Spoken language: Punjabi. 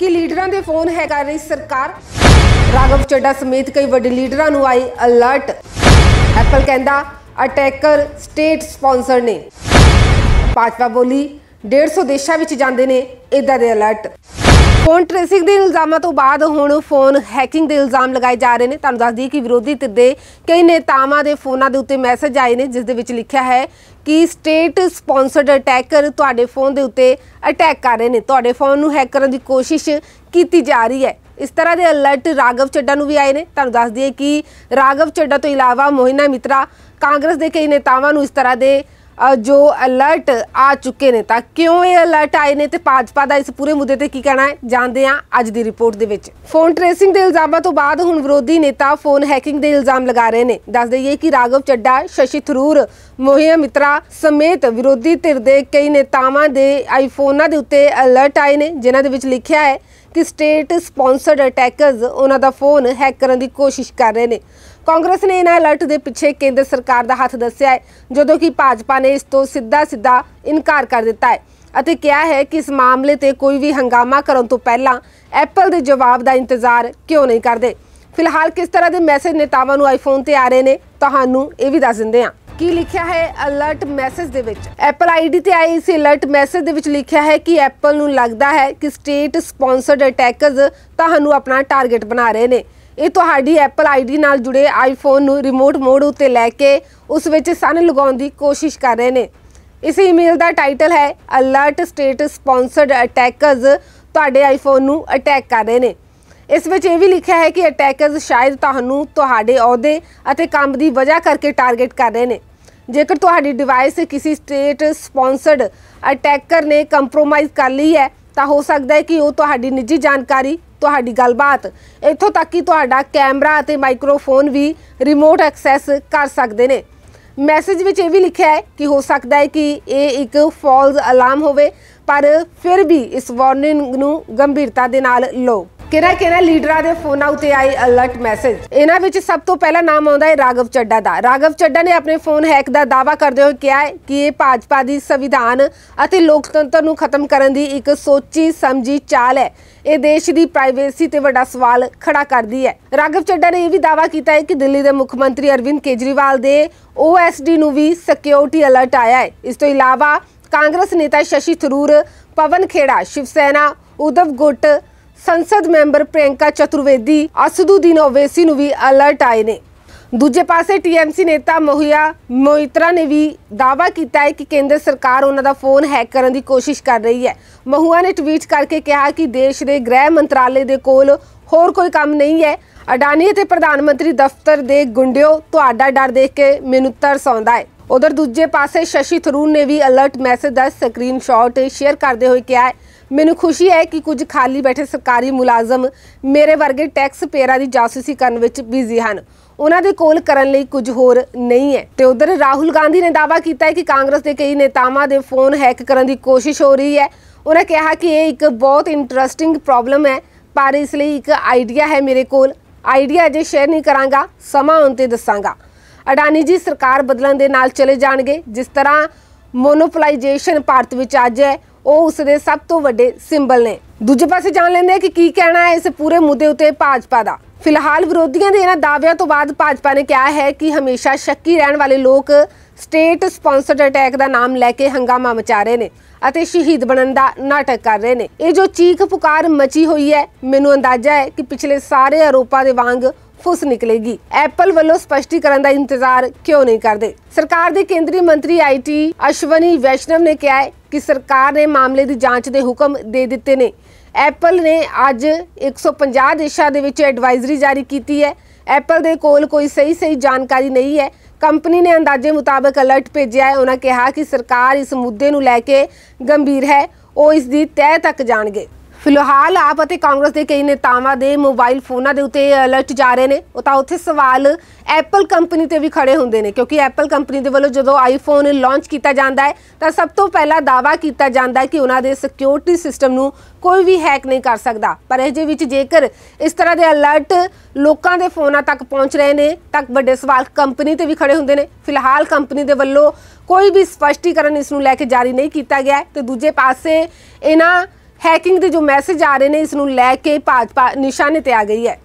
ਕਿ ਲੀਡਰਾਂ ਦੇ ਫੋਨ ਹੈ ਕਰ ਰਹੀ ਸਰਕਾਰ ਰਾਗਵ ਚੱਡਾ ਸਮੇਤ ਕਈ ਵੱਡੇ ਲੀਡਰਾਂ ਨੂੰ ਆਈ ਅਲਰਟ ਐਪਲ ਕਹਿੰਦਾ ਅਟੈਕਰ ਸਟੇਟ ਸਪਾਂਸਰ ਨੇ ਭਾਜਪਾ ਬੋਲੀ 150 ਦੇਸ਼ਾਂ ਵਿੱਚ ਜਾਂਦੇ ਨੇ ਇਦਾਂ ਦੇ ਅਲਰਟ ਫੋਨ ਟ੍ਰੇਸਿੰਗ ਦੇ ਇਲਜ਼ਾਮਾਂ ਤੋਂ ਬਾਅਦ ਹੁਣ ਫੋਨ ਹੈਕਿੰਗ ਦੇ ਇਲਜ਼ਾਮ ਲਗਾਏ ਜਾ ਰਹੇ ਨੇ ਤੁਹਾਨੂੰ ਦੱਸ ਦਈਏ ਕਿ ਵਿਰੋਧੀ ਧਿਰ ਦੇ ਕਈ ਨੇਤਾਵਾਂ ਦੇ ਫੋਨਾਂ ਦੇ ਉੱਤੇ ਮੈਸੇਜ ਆਏ ਨੇ ਜਿਸ ਦੇ ਵਿੱਚ ਲਿਖਿਆ ਹੈ ਕਿ ਸਟੇਟ ਸਪਾਂਸਰਡ ਅਟੈਕਰ ਤੁਹਾਡੇ ਫੋਨ ਦੇ ਉੱਤੇ ਅਟੈਕ ਕਰ ਰਹੇ ਨੇ ਤੁਹਾਡੇ ਫੋਨ ਨੂੰ ਹੈਕ ਕਰਨ ਦੀ ਕੋਸ਼ਿਸ਼ ਕੀਤੀ ਜਾ ਰਹੀ ਹੈ ਇਸ ਤਰ੍ਹਾਂ ਦੇ ਅਲਰਟ ਰਾਗਵ ਚੱਡਾ ਨੂੰ ਵੀ ਆਏ ਨੇ ਤੁਹਾਨੂੰ ਦੱਸ ਦਈਏ ਕਿ ਰਾਗਵ ਚੱਡਾ ਤੋਂ ਇਲਾਵਾ ਮੋਹਿਨਾ ਮਿਤਰਾ ਕਾਂਗਰਸ ਦੇ ਕਈ ਨੇਤਾਵਾਂ ਨੂੰ ਇਸ ਤਰ੍ਹਾਂ ਦੇ ਜੋ ਅਲਰਟ ਆ ਚੁੱਕੇ ਨੇ ਤਾਂ ਕਿਉਂ ਇਹ ਅਲਰਟ ਆਏ ਨੇ ਤੇ ਭਾਜਪਾ ਦਾ ਇਸ ਪੂਰੇ ਮੁੱਦੇ ਤੇ ਕੀ ਕਹਿਣਾ ਹੈ ਜਾਣਦੇ ਆ ਅੱਜ ਦੀ ਰਿਪੋਰਟ ਦੇ ਵਿੱਚ ਫੋਨ ਟ੍ਰੇਸਿੰਗ ਦੇ ਇਲਜ਼ਾਮਾਂ ਤੋਂ ਬਾਅਦ ਹੁਣ ਵਿਰੋਧੀ ਨੇਤਾ ਫੋਨ ਹੈਕਿੰਗ ਦੇ ਇਲਜ਼ਾਮ ਲਗਾ ਰਹੇ ਨੇ ਦੱਸ ਦਈਏ ਕਿ ਰਾਘਵ ਚੱਡਾ ਸ਼ਸ਼ੀ ਥਰੂਰ ਮੋਹਿਆ ਮਿਤਰਾ ਸਮੇਤ ਵਿਰੋਧੀ ਧਿਰ ਦੇ ਕਈ ਨੇਤਾਵਾਂ ਦੇ ਆਈਫੋਨਾਂ ਦੇ ਉੱਤੇ ਅਲਰਟ ਆਏ ਨੇ ਜਿਨ੍ਹਾਂ ਦੇ ਵਿੱਚ ਲਿਖਿਆ ਹੈ ਕਿ ਸਟੇਟ ਸਪਾਂਸਰਡ ਅਟੈਕਰਸ ਉਹਨਾਂ ਦਾ ਫੋਨ ਹੈਕ ਕਰਨ ਦੀ ਕੋਸ਼ਿਸ਼ ਕਰ ਰਹੇ ਨੇ ਕਾਂਗਰਸ ਨੇ ਇਹਨਾਂ ਅਲਰਟ ਦੇ ਪਿੱਛੇ ਕੇਂਦਰ ਸਰਕਾਰ ਦਾ ਹੱਥ ਦੱਸਿਆ ਹੈ ਜਦੋਂ ਕਿ ਭਾਜਪਾ ਨੇ ਇਸ ਤੋਂ ਸਿੱਧਾ ਸਿੱਧਾ ਇਨਕਾਰ ਕਰ ਦਿੱਤਾ ਹੈ ਅਤੇ ਕਿਹਾ ਹੈ ਕਿ ਇਸ ਮਾਮਲੇ ਤੇ ਕੋਈ ਵੀ ਹੰਗਾਮਾ ਕਰਨ ਤੋਂ ਪਹਿਲਾਂ ਐਪਲ ਦੇ ਜਵਾਬ ਦਾ ਇੰਤਜ਼ਾਰ ਕਿਉਂ ਨਹੀਂ ਕਰਦੇ ਫਿਲਹਾਲ ਕਿਸ ਤਰ੍ਹਾਂ ਦੇ ਮੈਸੇਜ ਨੇਤਾਵਾਂ ਨੂੰ ਆਈਫੋਨ ਤੇ ਆ ਰਹੇ ਨੇ ਤੁਹਾਨੂੰ ਇਹ ਵੀ ਦੱਸ ਦਿੰਦੇ ਹਾਂ ਕੀ ਲਿਖਿਆ ਹੈ ਅਲਰਟ ਮੈਸੇਜ ਦੇ ਵਿੱਚ ਐਪਲ ਆਈਡੀ ਤੇ ਆਏ ਇਸ ਅਲਰਟ ਮੈਸੇਜ ਦੇ ਵਿੱਚ ਲਿਖਿਆ ਹੈ ਕਿ ਐਪਲ ਨੂੰ ਲੱਗਦਾ ਹੈ ਕਿ ਸਟੇਟ ਸਪਾਂਸਰਡ ਅਟੈਕਰਸ ਤੁਹਾਨੂੰ ਆਪਣਾ ਟਾਰਗੇਟ ਬਣਾ ਰਹੇ ਨੇ ਇਹ ਤੁਹਾਡੀ ਐਪਲ ਆਈਡੀ ਨਾਲ ਜੁੜੇ ਆਈਫੋਨ ਨੂੰ ਰਿਮੋਟ ਮੋਡ ਉੱਤੇ ਲੈ ਕੇ ਉਸ ਵਿੱਚ ਸਨ ਲਗਾਉਣ ਦੀ ਕੋਸ਼ਿਸ਼ ਕਰ ਰਹੇ ਨੇ ਇਸ ਈਮੇਲ ਦਾ ਟਾਈਟਲ ਹੈ ਅਲਰਟ ਸਟੇਟ ਸਪਾਂਸਰਡ ਅਟੈਕਰਸ ਤੁਹਾਡੇ ਆਈਫੋਨ ਨੂੰ ਅਟੈਕ ਕਰ ਰਹੇ ਨੇ ਇਸ ਵਿੱਚ ਇਹ ਵੀ ਲਿਖਿਆ ਹੈ ਕਿ ਅਟੈਕਰਸ ਸ਼ਾਇਦ ਤੁਹਾਨੂੰ ਤੁਹਾਡੇ ਅਹੁਦੇ ਅਤੇ ਕੰਮ ਦੀ ਵਜ੍ਹਾ ਕਰਕੇ ਟਾਰਗੇਟ ਕਰ ਰਹੇ ਨੇ ਜੇਕਰ ਤੁਹਾਡੀ ਡਿਵਾਈਸ ਕਿਸੇ ਸਟੇਟ ਸਪਾਂਸਰਡ ਅਟੈਕਰ ਨੇ ਕੰਪਰੋਮਾਈਜ਼ ਕਰ ਲਈ ਹੈ ਤਾਂ ਹੋ ਸਕਦਾ ਹੈ ਕਿ ਉਹ ਤੁਹਾਡੀ ਨਿੱਜੀ ਜਾਣਕਾਰੀ ਤੁਹਾਡੀ ਗੱਲਬਾਤ ਇੱਥੋਂ ਤੱਕ ਕਿ ਤੁਹਾਡਾ ਕੈਮਰਾ ਅਤੇ ਮਾਈਕਰੋਫੋਨ ਵੀ ਰਿਮੋਟ ਐਕਸੈਸ ਕਰ ਸਕਦੇ ਨੇ ਮੈਸੇਜ ਵਿੱਚ ਇਹ ਵੀ ਲਿਖਿਆ ਹੈ ਕਿ ਹੋ ਸਕਦਾ ਹੈ ਕਿ ਇਹ ਇੱਕ ਫਾਲਸ ਅਲਾਰਮ ਹੋਵੇ ਪਰ ਫਿਰ ਵੀ ਇਸ ਵਾਰਨਿੰਗ ਨੂੰ ਗੰਭੀਰਤਾ ਦੇ ਨਾਲ ਲਓ ਕਿਹੜਾ ਕਿਹੜਾ ਲੀਡਰਾਂ ਦੇ ਫੋਨਾਂ ਉਤੇ ਆਈ ਅਲਰਟ ਮੈਸੇਜ ਇਹਨਾਂ ਵਿੱਚ ਸਭ ਤੋਂ ਪਹਿਲਾ ਨਾਮ ਆਉਂਦਾ ਹੈ ਰਾਗਵ ਚੱਡਾ ਦਾ ਰਾਗਵ ਚੱਡਾ ਨੇ ਆਪਣੇ ਫੋਨ ਹੈਕ ਦਾ ਦਾਵਾ ਕਰਦੇ ਹੋਏ ਕਿਹਾ ਹੈ ਕਿ ਇਹ ਭਾਜਪਾ ਦੀ ਸੰਵਿਧਾਨ ਅਤੇ ਲੋਕਤੰਤਰ ਨੂੰ ਖਤਮ ਕਰਨ ਦੀ ਇੱਕ ਸੋਚੀ ਸਮਝੀ ਚਾਲ ਹੈ ਇਹ ਦੇਸ਼ ਦੀ ਪ੍ਰਾਈਵੇਸੀ ਤੇ ਵੱਡਾ ਸਵਾਲ ਖੜਾ ਕਰਦੀ ਹੈ ਰਾਗਵ ਚੱਡਾ ਨੇ ਇਹ ਵੀ ਦਾਵਾ ਕੀਤਾ ਹੈ ਕਿ ਦਿੱਲੀ ਦੇ ਮੁੱਖ ਮੰਤਰੀ ਅਰਵਿੰਦ ਕੇਜਰੀਵਾਲ ਦੇ ਓਐਸਡੀ ਨੂੰ ਵੀ ਸਿਕਿਉਰਿਟੀ ਅਲਰਟ ਆਇਆ ਹੈ ਇਸ ਤੋਂ ਇਲਾਵਾ ਕਾਂਗਰਸ ਨੇਤਾ ਸ਼ਸ਼ੀ ਥਰੂਰ ਪਵਨ ਖੇੜਾ ਸ਼ਿਵ ਸੈਨਾ ਉਦਵ ਗੁੱਟ ਸੰਸਦ ਮੈਂਬਰ ਪ੍ਰਿਯੰਕਾ ਚਤੁਰਵੇਦੀ ਅਸਦੁਦੀਨ ਓਵੈਸੀ ਨੂੰ ਵੀ ਅਲਰਟ ਆਏ ਨੇ ਦੂਜੇ ਪਾਸੇ ਟੀਐਮਸੀ ਨੇਤਾ ਮੋਹਿਆ ਮੋਇਤਰਾ ਨੇ ਵੀ ਦਾਵਾ ਕੀਤਾ ਹੈ ਕਿ ਕੇਂਦਰ ਸਰਕਾਰ ਉਹਨਾਂ ਦਾ ਫੋਨ ਹੈਕ ਕਰਨ ਦੀ ਕੋਸ਼ਿਸ਼ ਕਰ ਰਹੀ ਹੈ ਮਹੂਆ ਨੇ ਟਵੀਟ ਕਰਕੇ ਕਿਹਾ ਕਿ ਦੇਸ਼ ਦੇ ਗ੍ਰਹਿ ਮੰਤਰਾਲੇ ਦੇ ਕੋਲ ਹੋਰ ਕੋਈ ਕੰਮ ਨਹੀਂ ਹੈ ਅਡਾਨੀ ਅਤੇ ਪ੍ਰਧਾਨ ਮੰਤਰੀ ਦਫ਼ਤਰ ਦੇ ਗੁੰਡਿਓ ਤੁਹਾਡਾ ਡਰ ਦੇਖ ਕੇ ਮੈਨੂੰ ਤਰਸ ਆਉਂਦਾ ਹੈ ਉਧਰ ਦੂਜੇ ਪਾਸੇ ਸ਼ਸ਼ੀ ਥਰੂਰ ਨੇ ਵੀ ਅਲਰਟ ਮੈਸੇਜ ਦਾ ਸਕਰੀਨਸ਼ਾਟ ਸ਼ੇਅਰ ਕਰਦੇ ਹੋਏ ਕਿਹਾ ਹੈ ਮੈਨੂੰ ਖੁਸ਼ੀ ਹੈ ਕਿ ਕੁਝ ਖਾਲੀ ਬੈਠੇ ਸਰਕਾਰੀ ਮੁਲਾਜ਼ਮ ਮੇਰੇ ਵਰਗੇ ਟੈਕਸ ਪੇਰਾ ਦੀ ਜਾਸੂਸੀ ਕਰਨ ਵਿੱਚ ਬਿਜ਼ੀ ਹਨ ਉਹਨਾਂ ਦੇ ਕੋਲ ਕਰਨ ਲਈ ਕੁਝ ਹੋਰ ਨਹੀਂ ਹੈ ਤੇ ਉਧਰ ਰਾਹੁਲ ਗਾਂਧੀ ਨੇ ਦਾਵਾ ਕੀਤਾ ਹੈ ਕਿ ਕਾਂਗਰਸ ਦੇ ਕਈ ਨੇਤਾਵਾਂ ਦੇ ਫੋਨ ਹੈਕ ਕਰਨ ਦੀ ਕੋਸ਼ਿਸ਼ ਹੋ ਰਹੀ ਹੈ ਉਹਨਾਂ ਕਿਹਾ ਕਿ ਇਹ ਇੱਕ ਬਹੁਤ ਇੰਟਰਸਟਿੰਗ ਪ੍ਰੋਬਲਮ ਹੈ ਪਰ ਇਸ ਲਈ ਇੱਕ ਆਈਡੀਆ ਹੈ ਮੇਰੇ ਕੋਲ ਆਈਡੀਆ ਜੇ ਸ਼ੇਅਰ ਨਹੀਂ ਕਰਾਂਗਾ ਸਮਾਂ ਆਉਣ ਤੇ ਦੱਸਾਂਗਾ ਅਡਾਨੀ ਜੀ ਸਰਕਾਰ ਬਦਲਣ ਦੇ ਨਾਲ ਚਲੇ ਜਾਣਗੇ ਜਿਸ ਤਰ੍ਹਾਂ ਮੋਨੋਪੋਲਾਈਜੇਸ਼ਨ ਭਾਰਤ ਵਿੱਚ ਅੱਜ ਹੈ ਉਹ ਉਸ ਦੇ ਸਭ ਤੋਂ ਵੱਡੇ ਸਿੰਬਲ ਨੇ ਦੂਜੇ ਪਾਸੇ ਜਾਣ ਲੈਂਦੇ ਕਿ ਕੀ ਕਹਿਣਾ ਹੈ ਇਸ ਪੂਰੇ ਮੁੱਦੇ ਉਤੇ ਭਾਜਪਾ ਦਾ ਫਿਲਹਾਲ ਵਿਰੋਧੀਆਂ ਦੇ ਇਹਨਾਂ ਦਾਅਵਿਆਂ ਤੋਂ ਬਾਅਦ ਭਾਜਪਾ ਨੇ ਕਿਹਾ ਹੈ ਕਿ ਹਮੇਸ਼ਾ ਸ਼ੱਕੀ ਰਹਿਣ ਵਾਲੇ ਲੋਕ ਸਟੇਟ ਸਪਾਂਸਰਡ ਅਟੈਕ ਦਾ ਨਾਮ ਲੈ ਕੇ ਹੰਗਾਮਾ ਮਚਾ ਰਹੇ ਨੇ ਅਤੇ ਸ਼ਹੀਦ ਬਣਨ ਦਾ ਨਾਟਕ ਕਰ ਰਹੇ ਨੇ ਇਹ ਜੋ ਚੀਖ ਪੁਕਾਰ ਮਚੀ ਹੋਈ ਹੈ ਮੈਨੂੰ ਅੰਦਾਜ਼ਾ ਹੈ ਕਿ ਪਿਛਲੇ ਸਾਰੇ ਆਰੋਪਾਂ ਦੇ ਵਾਂਗ ਫੁੱਸ ਨਿਕਲੇਗੀ ਐਪਲ ਵੱਲੋਂ ਸਪਸ਼ਟੀਕਰਨ ਦਾ ਇੰਤਜ਼ਾਰ ਕਿਉਂ ਨਹੀਂ ਕਰਦੇ ਸਰਕਾਰ ਦੇ ਕੇਂਦਰੀ ਮੰਤਰੀ ਆਈਟੀ ਅਸ਼ਵਨੀ ਵੈਸ਼ਨਵ ਨੇ ਕਿਹਾ ਹੈ ਕਿ ਸਰਕਾਰ ਨੇ ਮਾਮਲੇ ਦੀ ਜਾਂਚ ਦੇ ਹੁਕਮ ਦੇ ਦਿੱਤੇ ਨੇ ਐਪਲ ਨੇ ਅੱਜ 150 ਦੇਸ਼ਾਂ ਦੇ ਵਿੱਚ ਐਡਵਾਈਜ਼ਰੀ ਜਾਰੀ ਕੀਤੀ ਹੈ ਐਪਲ ਦੇ ਕੋਲ ਕੋਈ ਸਹੀ ਸਹੀ ਜਾਣਕਾਰੀ ਨਹੀਂ ਹੈ ਕੰਪਨੀ ਨੇ ਅੰਦਾਜ਼ੇ ਮੁਤਾਬਕ ਅਲਰਟ ਭੇਜਿਆ ਹੈ ਉਹਨਾਂ ਕਿਹਾ ਕਿ ਸਰਕਾਰ ਇਸ ਮੁੱਦੇ ਨੂੰ ਲੈ ਕੇ ਗੰਭੀਰ ਹੈ ਉਹ ਇਸ ਦੀ ਤਹਿ ਤੱਕ ਜਾਣਗੇ ਫਿਲਹਾਲ ਆਪ ਅਤੇ ਕਾਂਗਰਸ ਦੇ ਕਈ ਨੇਤਾਵਾਂ ਦੇ ਮੋਬਾਈਲ ਫੋਨਾਂ ਦੇ ਉੱਤੇ ਅਲਰਟ ਜਾ ਰਹੇ ਨੇ ਉਹ ਤਾਂ ਉੱਥੇ ਸਵਾਲ ਐਪਲ ਕੰਪਨੀ ਤੇ ਵੀ ਖੜੇ ਹੁੰਦੇ ਨੇ ਕਿਉਂਕਿ ਐਪਲ ਕੰਪਨੀ ਦੇ ਵੱਲੋਂ ਜਦੋਂ ਆਈਫੋਨ ਲਾਂਚ ਕੀਤਾ ਜਾਂਦਾ ਹੈ ਤਾਂ ਸਭ ਤੋਂ ਪਹਿਲਾਂ ਦਾਵਾ ਕੀਤਾ ਜਾਂਦਾ ਹੈ ਕਿ ਉਹਨਾਂ ਦੇ ਸਿਕਿਉਰਿਟੀ ਸਿਸਟਮ ਨੂੰ ਕੋਈ ਵੀ ਹੈਕ ਨਹੀਂ ਕਰ ਸਕਦਾ ਪਰ ਇਹ ਜੇ ਵਿੱਚ ਜੇਕਰ ਇਸ ਤਰ੍ਹਾਂ ਦੇ ਅਲਰਟ ਲੋਕਾਂ ਦੇ ਫੋਨਾਂ ਤੱਕ ਪਹੁੰਚ ਰਹੇ ਨੇ ਤਾਂ ਵੱਡੇ ਸਵਾਲ ਕੰਪਨੀ ਤੇ ਵੀ ਖੜੇ ਹੁੰਦੇ ਨੇ ਫਿਲਹਾਲ ਕੰਪਨੀ ਦੇ ਵੱਲੋਂ ਕੋਈ ਵੀ ਸਪਸ਼ਟੀਕਰਨ ਇਸ ਨੂੰ ਲੈ ਕੇ ਜਾਰੀ ਨਹੀਂ ਕੀਤਾ ਗਿਆ ਤੇ ਦੂਜੇ ਪਾਸੇ ਇਹਨਾਂ ਹੈਕਿੰਗ ਦੇ ਜੋ ਮੈਸੇਜ ਆ ਰਹੇ ਨੇ ਇਸ ਨੂੰ ਲੈ ਕੇ ਭਾਜਪਾ ਨਿਸ਼ਾਨੇ ਤੇ ਆ ਗਈ ਹੈ